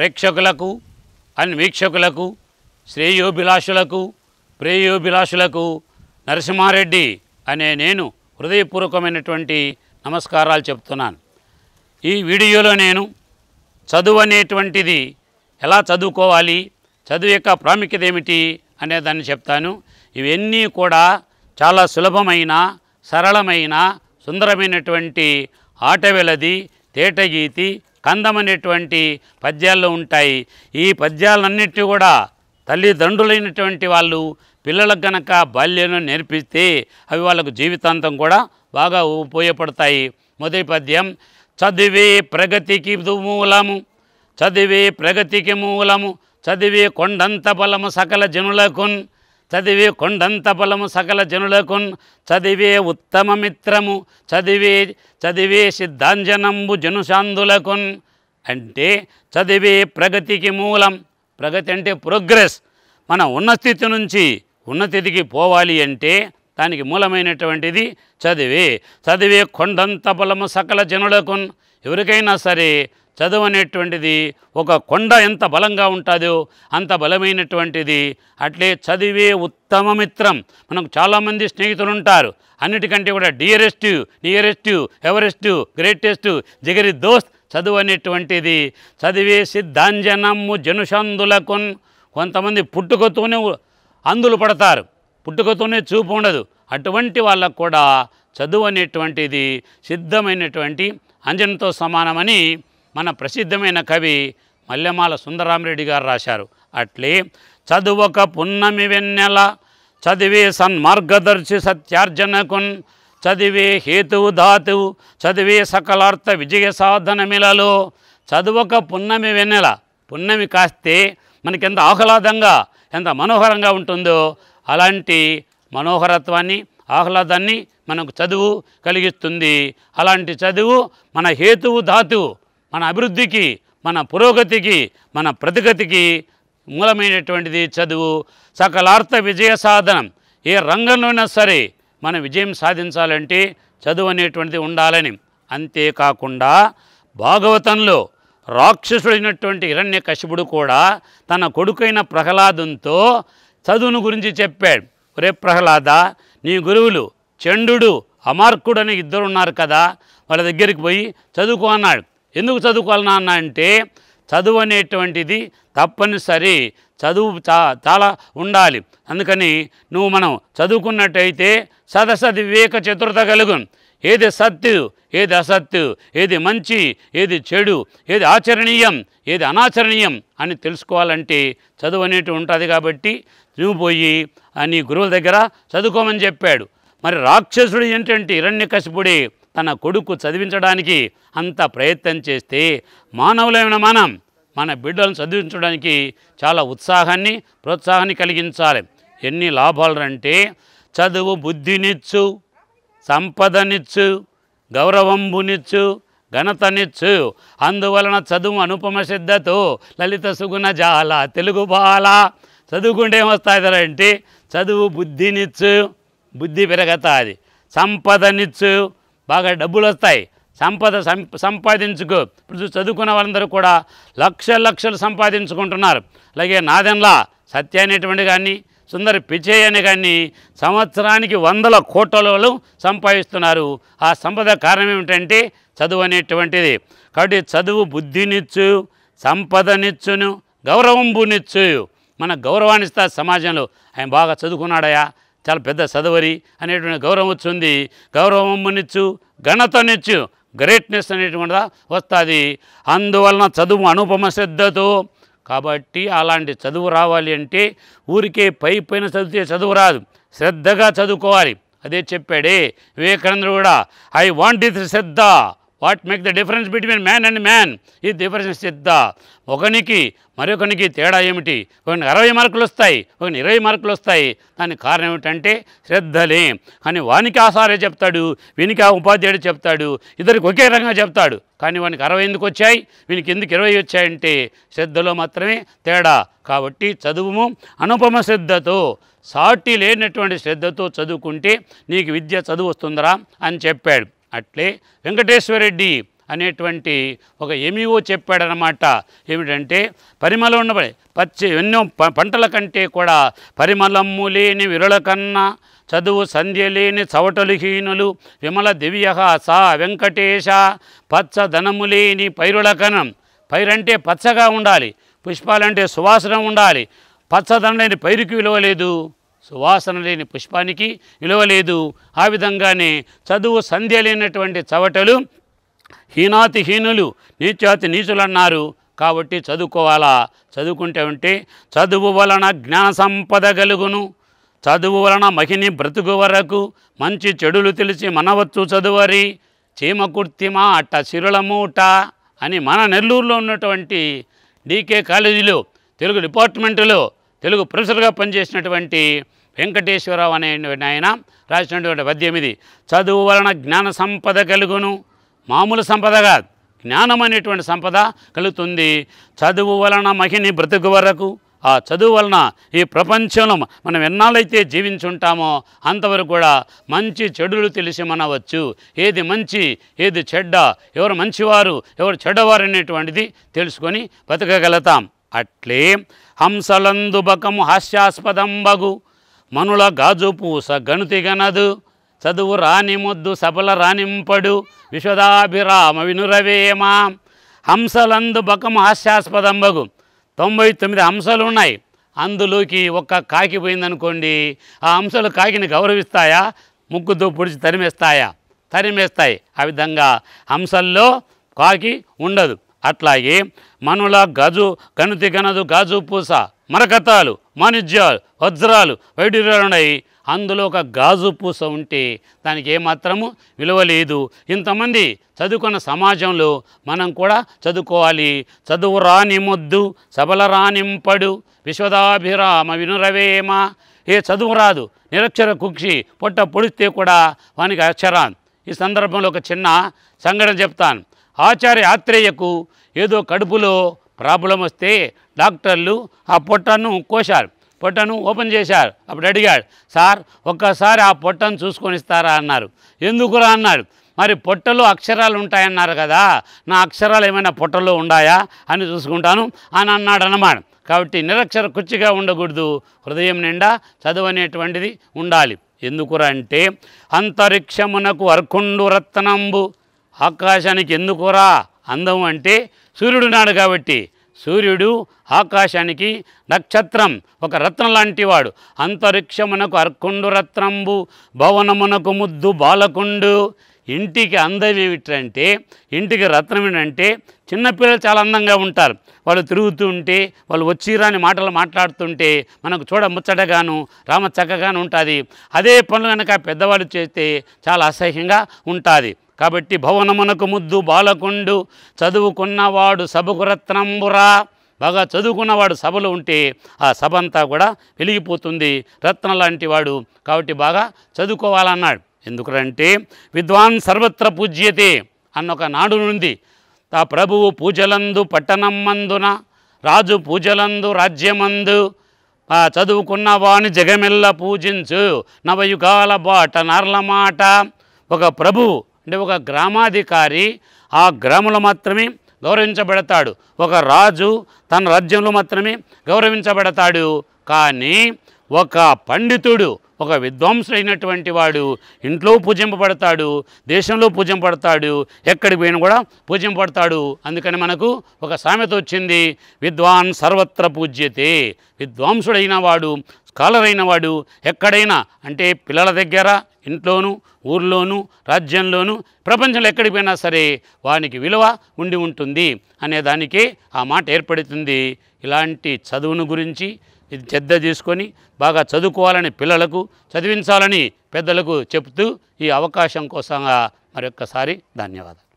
ప్రేక్షకులకు అండ్ వీక్షకులకు శ్రేయోభిలాషులకు ప్రేయోభిలాషులకు నరసింహారెడ్డి అనే నేను హృదయపూర్వకమైనటువంటి నమస్కారాలు చెప్తున్నాను ఈ వీడియోలో నేను చదువు అనేటువంటిది ఎలా చదువుకోవాలి చదువు యొక్క ప్రాముఖ్యత ఏమిటి అనే దాన్ని చెప్తాను ఇవన్నీ కూడా చాలా సులభమైన సరళమైన సుందరమైనటువంటి ఆటవేలది తేటగీతి కందం అనేటువంటి పద్యాల్లో ఉంటాయి ఈ పద్యాలన్నింటినీ కూడా తల్లిదండ్రులైనటువంటి వాళ్ళు పిల్లలకు గనక బాల్యంలో నేర్పిస్తే అవి వాళ్ళకు జీవితాంతం కూడా బాగా ఉపయోగపడతాయి మొదటి పద్యం చదివే ప్రగతికి మూలము చదివే ప్రగతికి మూలము చదివే కొండంత బలము సకల జనులకున్ చదివి కొండంత బలము సకల జనులకు చదివే ఉత్తమమిత్రము చదివే చదివే సిద్ధాంజనంబు జనుశాంధులకున్ అంటే చదివే ప్రగతికి మూలం ప్రగతి అంటే ప్రోగ్రెస్ మన ఉన్న స్థితి నుంచి ఉన్నతిథికి పోవాలి అంటే దానికి మూలమైనటువంటిది చదివి చదివే కొండంత బలము సకల జనులకు ఎవరికైనా సరే చదువు అనేటువంటిది ఒక కొండ ఎంత బలంగా ఉంటుందో అంత బలమైనటువంటిది అట్లే చదివే ఉత్తమ మిత్రం మనకు చాలామంది స్నేహితులు ఉంటారు అన్నిటికంటే కూడా డియరెస్ట్ నియరెస్ట్ ఎవరెస్ట్ గ్రేటెస్ట్ జిగరి దోస్త్ చదువు అనేటువంటిది చదివే సిద్ధాంజనము జనుషందులకు కొంతమంది పుట్టుకతోనే అందులు పడతారు పుట్టుకతోనే చూపు ఉండదు అటువంటి వాళ్ళకు కూడా చదువు అనేటువంటిది సిద్ధమైనటువంటి అంజనంతో సమానమని మన ప్రసిద్ధమైన కవి మల్లెమాల సుందరామరెడ్డి గారు రాశారు అట్లే చదువుక పున్నమి వెన్నెల చదివే సన్మార్గదర్శి సత్యార్జనకున్ చదివే హేతువు ధాతువు చదివే సకలార్థ విజయ సాధన మిలలో చదువుక పున్నమి వెన్నెల పున్నమి కాస్తే మనకెంత ఆహ్లాదంగా ఎంత మనోహరంగా ఉంటుందో అలాంటి మనోహరత్వాన్ని ఆహ్లాదాన్ని మనకు చదువు కలిగిస్తుంది అలాంటి చదువు మన హేతువు ధాతువు మన అభివృద్ధికి మన పురోగతికి మన ప్రతిగతికి మూలమైనటువంటిది చదువు సకలార్థ విజయ సాధనం ఏ రంగంలోనైనా సరే మనం విజయం సాధించాలంటే చదువు అనేటువంటిది ఉండాలని అంతేకాకుండా భాగవతంలో రాక్షసుడైనటువంటి హిరణ్య కశిపుడు కూడా తన కొడుకైన ప్రహ్లాదంతో చదువును గురించి చెప్పాడు ఒరే ప్రహ్లాద నీ గురువులు చండు అమార్కుడు అనే ఇద్దరు ఉన్నారు కదా వాళ్ళ దగ్గరికి పోయి చదువుకో అన్నాడు ఎందుకు చదువుకోవాలన్నా అన్నా అంటే చదువు అనేటువంటిది తప్పనిసరి చదువు చా చాలా ఉండాలి అందుకని నువ్వు మనం చదువుకున్నట్టయితే సదస వివేక చతురత కలుగును ఏది సత్తు ఏది అసత్తు ఏది మంచి ఏది చెడు ఏది ఆచరణీయం ఏది అనాచరణీయం అని తెలుసుకోవాలంటే చదువు అనేటి ఉంటుంది కాబట్టి నువ్వు పోయి అని గురువుల దగ్గర చదువుకోమని చెప్పాడు మరి రాక్షసుడు ఏంటంటే ఇరణ్య హిరణ్యకశిపుడి తన కొడుకు చదివించడానికి అంత ప్రయత్నం చేస్తే మానవులైన మనం మన బిడ్డలను చదివించడానికి చాలా ఉత్సాహాన్ని ప్రోత్సాహాన్ని కలిగించాలి ఎన్ని లాభాలు అంటే చదువు బుద్ధినిచ్చు సంపదనిచ్చు గౌరవంబునిచ్చు ఘనతనిచ్చు అందువలన చదువు అనుపమ సిద్ధతో లలిత సుగుణ జాల తెలుగు బాల చదువుకుంటే ఏమొస్తాయి చదువు బుద్ధినిచ్చు బుద్ధి పెరగతాది సంపదనిచ్చు బాగా డబ్బులు వస్తాయి సంపద సంపాదించుకో ఇప్పుడు చదువుకున్న వాళ్ళందరూ కూడా లక్ష లక్షలు సంపాదించుకుంటున్నారు అలాగే నాదెన్లా సత్య అనేటువంటి కానీ సుందరి పిచే కానీ సంవత్సరానికి వందల కోట్లలో సంపాదిస్తున్నారు ఆ సంపద కారణం ఏమిటంటే చదువు అనేటువంటిది కాబట్టి చదువు బుద్ధినిచ్చు సంపదనిచ్చును గౌరవంబునిచ్చు మన గౌరవాన్ని ఇస్తారు సమాజంలో ఆయన బాగా చదువుకున్నాడయా చాలా పెద్ద చదువరి అనేటువంటి గౌరవం వచ్చింది గౌరవంబునిచ్చు ఘనతనిచ్చు గ్రేట్నెస్ అనేటువంటి వస్తుంది అందువలన చదువు అనుపమ శ్రద్ధతో కాబట్టి అలాంటి చదువు రావాలి అంటే ఊరికే పై పైన చదివితే చదువు రాదు శ్రద్ధగా చదువుకోవాలి అదే చెప్పాడే వివేకానందుడు కూడా ఐ వాంట్ దిస్ శ్రద్ధ what make the difference between man and man ఈ డిఫరెన్స్ సిద్ధ ఒకనికి మరొకనికి తేడా ఏమిటి ఒక అరవై మార్కులు వస్తాయి ఒకని ఇరవై మార్కులు వస్తాయి దానికి కారణం ఏమిటంటే శ్రద్ధలే కానీ వానికి ఆసారే చెప్తాడు వీనికి ఆ ఉపాధ్యాయుడు చెప్తాడు ఇద్దరికి ఒకే రకంగా చెప్తాడు కానీ వానికి అరవై ఎందుకు వచ్చాయి వీనికి ఎందుకు ఇరవై వచ్చాయంటే శ్రద్ధలో మాత్రమే తేడా కాబట్టి చదువుము అనుపమ శ్రద్ధతో సాటి లేనటువంటి శ్రద్ధతో చదువుకుంటే నీకు విద్య చదువు వస్తుందరా అని చెప్పాడు అట్లే వెంకటేశ్వరరెడ్డి అనేటువంటి ఒక ఎమిఓ e చెప్పాడనమాట ఏమిటంటే పరిమళం ఉండబడే పచ్చి ఎన్నో పంటల కంటే కూడా పరిమళము లేని విరుల కన్నా చదువు సంధ్య లేని చవటలుహీనులు విమల దివ్య సా వెంకటేశ పచ్చదనము లేని పైరుల కనం పైరంటే పచ్చగా ఉండాలి పుష్పాలంటే సువాసన ఉండాలి పచ్చదనం లేని పైరుకి విలువలేదు సువాసన లేని పుష్పానికి విలువలేదు ఆ విధంగానే చదువు సంధ్య లేనటువంటి చవటలు హీనాతి హీనులు నీచాతి నీచులు అన్నారు కాబట్టి చదువుకోవాలా చదువుకుంటే ఉంటే చదువు వలన జ్ఞాన సంపద కలుగును చదువు వలన మహిని బ్రతుకు వరకు మంచి చెడులు తెలిసి మనవచ్చు చదువరి చీమ కుర్తిమా అట్ట సిరులమూట అని మన నెల్లూరులో ఉన్నటువంటి డీకే కాలేజీలో తెలుగు డిపార్ట్మెంటులో తెలుగు ప్రొఫెసర్గా పనిచేసినటువంటి వెంకటేశ్వరరావు అనే ఆయన రాసినటువంటి పద్యం ఇది చదువు వలన జ్ఞాన సంపద కలుగును మామూలు సంపద కాదు జ్ఞానం అనేటువంటి సంపద కలుగుతుంది చదువు వలన మహిని బ్రతుకు వరకు ఆ చదువు వలన ఈ ప్రపంచంలో మనం ఎన్నాళ్ళైతే జీవించుంటామో అంతవరకు కూడా మంచి చెడులు తెలిసి మనవచ్చు ఏది మంచి ఏది చెడ్డ ఎవరు మంచివారు ఎవరు చెడ్డవారు అనేటువంటిది తెలుసుకొని బతకగలుగుతాం అట్లే హంసలందుబకము బగు మనుల గాజు పూస గణుతిగనదు చదువు రాని ముద్దు సబల రాణింపడు విశ్వదాభిరామ వినురవేమ హంసలందు బకము బగు తొంభై తొమ్మిది హంసలు ఉన్నాయి అందులోకి ఒక్క కాకి పోయిందనుకోండి ఆ హంసలు కాకిని గౌరవిస్తాయా ముక్కుతో పొడిచి తరిమేస్తాయా తరిమేస్తాయి ఆ విధంగా హంసల్లో కాకి ఉండదు అట్లాగే మనుల గజు కనుతి గనదు గాజు పూస మరకతాలు మాణిజ్యాలు వజ్రాలు వైడూర్యాలు ఉన్నాయి అందులో ఒక గాజు పూస ఉంటే దానికి ఏమాత్రము విలువ లేదు ఇంతమంది చదువుకున్న సమాజంలో మనం కూడా చదువుకోవాలి చదువు రానిమొద్దు సబల రానింపడు విశ్వదాభిరామ వినురవేమ ఏ చదువు రాదు నిరక్షర కుక్షి పొట్ట పొడిస్తే కూడా వానికి అక్షరాన్ ఈ సందర్భంలో ఒక చిన్న సంఘటన చెప్తాను ఆచార్య ఆత్రేయకు ఏదో కడుపులో ప్రాబ్లం వస్తే డాక్టర్లు ఆ పొట్టను కోశారు పొట్టను ఓపెన్ చేశారు అప్పుడు అడిగాడు సార్ ఒక్కసారి ఆ పొట్టను చూసుకొని ఇస్తారా అన్నారు ఎందుకురా అన్నాడు మరి పొట్టలో అక్షరాలు ఉంటాయన్నారు కదా నా అక్షరాలు ఏమైనా పొట్టలో ఉన్నాయా అని చూసుకుంటాను అని అన్నాడు అన్నమాట కాబట్టి నిరక్షర కుర్చిగా ఉండకూడదు హృదయం నిండా చదువు ఉండాలి ఎందుకురా అంటే అంతరిక్షమునకు అర్కుండు రత్నంబు ఆకాశానికి ఎందుకురా అందం అంటే సూర్యుడు నాడు కాబట్టి సూర్యుడు ఆకాశానికి నక్షత్రం ఒక రత్నం లాంటివాడు అంతరిక్షమునకు అర్కుండు రత్నంబు భవనమునకు ముద్దు బాలకుండు ఇంటికి అందం ఏమిటంటే ఇంటికి రత్నం ఏంటంటే చిన్నపిల్లలు చాలా అందంగా ఉంటారు వాళ్ళు తిరుగుతూ ఉంటే వాళ్ళు వచ్చిరాని మాటలు మాట్లాడుతుంటే మనకు చూడ ముచ్చటగాను రామ చక్కగాను ఉంటుంది అదే పనులు కనుక పెద్దవాళ్ళు చేస్తే చాలా అసహ్యంగా ఉంటుంది కాబట్టి భవనమునకు ముద్దు బాలకుండు చదువుకున్నవాడు సభకు రత్నంబురా బాగా చదువుకున్నవాడు సభలు ఉంటే ఆ సభ అంతా కూడా వెలిగిపోతుంది రత్నం లాంటి వాడు కాబట్టి బాగా చదువుకోవాలన్నాడు ఎందుకంటే విద్వాన్ సర్వత్ర పూజ్యతే అన్న ఒక నాడు నుండి ఆ ప్రభువు పూజలందు పట్టణం రాజు పూజలందు రాజ్యమందు ఆ చదువుకున్న వాణి జగమెల్ల పూజించు నవయుగాల బాట నార్లమాట మాట ఒక ప్రభువు అంటే ఒక గ్రామాధికారి ఆ గ్రామంలో మాత్రమే గౌరవించబడతాడు ఒక రాజు తన రాజ్యంలో మాత్రమే గౌరవించబడతాడు కానీ ఒక పండితుడు ఒక విద్వాంసుడైనటువంటి వాడు ఇంట్లో పూజింపబడతాడు దేశంలో పూజింపబడతాడు ఎక్కడికి పోయినా కూడా పూజింపబడతాడు అందుకని మనకు ఒక సామెత వచ్చింది విద్వాన్ సర్వత్ర పూజ్యతే విద్వాంసుడైన వాడు స్కాలర్ అయిన వాడు ఎక్కడైనా అంటే పిల్లల దగ్గర ఇంట్లోనూ ఊర్లోనూ రాజ్యంలోనూ ప్రపంచంలో ఎక్కడికి పోయినా సరే వానికి విలువ ఉండి ఉంటుంది అనే దానికి ఆ మాట ఏర్పడుతుంది ఇలాంటి చదువును గురించి ఇది శ్రద్ధ తీసుకొని బాగా చదువుకోవాలని పిల్లలకు చదివించాలని పెద్దలకు చెప్తూ ఈ అవకాశం కోసంగా మరొక్కసారి ధన్యవాదాలు